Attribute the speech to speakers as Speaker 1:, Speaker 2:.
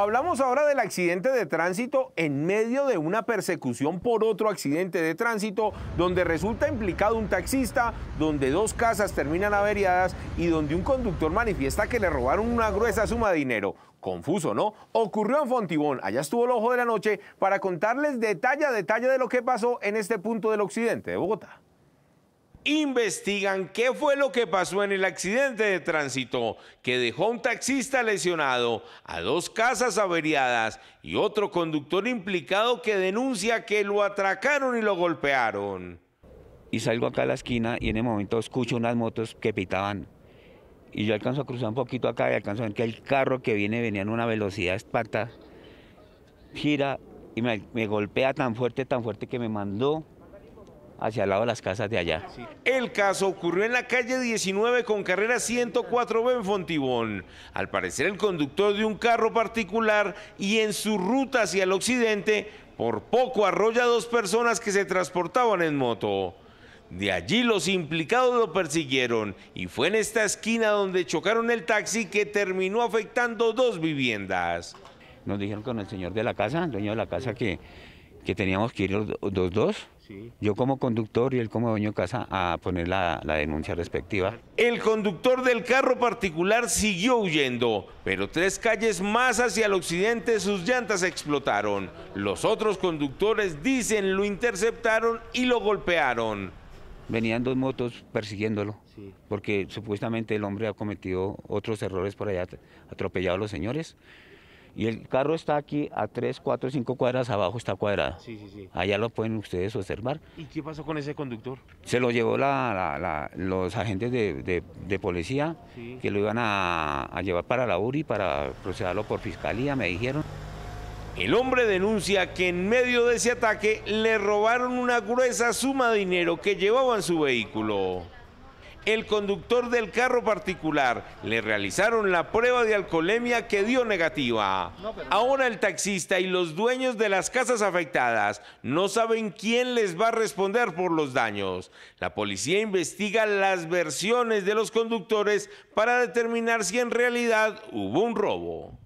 Speaker 1: Hablamos ahora del accidente de tránsito en medio de una persecución por otro accidente de tránsito donde resulta implicado un taxista, donde dos casas terminan averiadas y donde un conductor manifiesta que le robaron una gruesa suma de dinero. Confuso, ¿no? Ocurrió en Fontibón, allá estuvo el ojo de la noche para contarles detalle a detalle de lo que pasó en este punto del occidente de Bogotá investigan qué fue lo que pasó en el accidente de tránsito que dejó un taxista lesionado, a dos casas averiadas y otro conductor implicado que denuncia que lo atracaron y lo golpearon.
Speaker 2: Y salgo acá a la esquina y en el momento escucho unas motos que pitaban. Y yo alcanzo a cruzar un poquito acá y alcanzo a ver que el carro que viene venía en una velocidad espanta, gira y me golpea tan fuerte, tan fuerte que me mandó
Speaker 1: hacia el lado de las casas de allá. El caso ocurrió en la calle 19 con carrera 104B en Fontibón. Al parecer el conductor de un carro particular y en su ruta hacia el occidente por poco arrolla a dos personas que se transportaban en moto. De allí los implicados lo persiguieron y fue en esta esquina donde chocaron el taxi que terminó afectando dos viviendas. Nos dijeron con el señor de la casa, el dueño de la casa, que que teníamos que ir los
Speaker 2: dos, yo como conductor y él como dueño de casa, a poner la, denuncia respectiva.
Speaker 1: El conductor del carro particular siguió huyendo, pero tres calles más hacia el occidente sus llantas explotaron. Los otros conductores dicen lo interceptaron y lo golpearon.
Speaker 2: Venían dos motos persiguiéndolo, porque supuestamente el hombre ha cometido otros errores por allá, atropellado a los señores. Y el carro está aquí a 3, 4, 5 cuadras abajo, está cuadrado. Sí, sí, sí. Allá lo pueden ustedes observar. ¿Y qué pasó con ese conductor? Se lo llevó la, los agentes de, policía que lo iban a, llevar para la URI para procederlo por fiscalía,
Speaker 1: me dijeron. El hombre denuncia que en medio de ese ataque le robaron una gruesa suma de dinero que llevaba en su vehículo el conductor del carro particular. Le realizaron la prueba de alcoholemia que dio negativa. Ahora el taxista y los dueños de las casas afectadas no saben quién les va a responder por los daños. La policía investiga las versiones de los conductores para determinar si en realidad hubo un robo.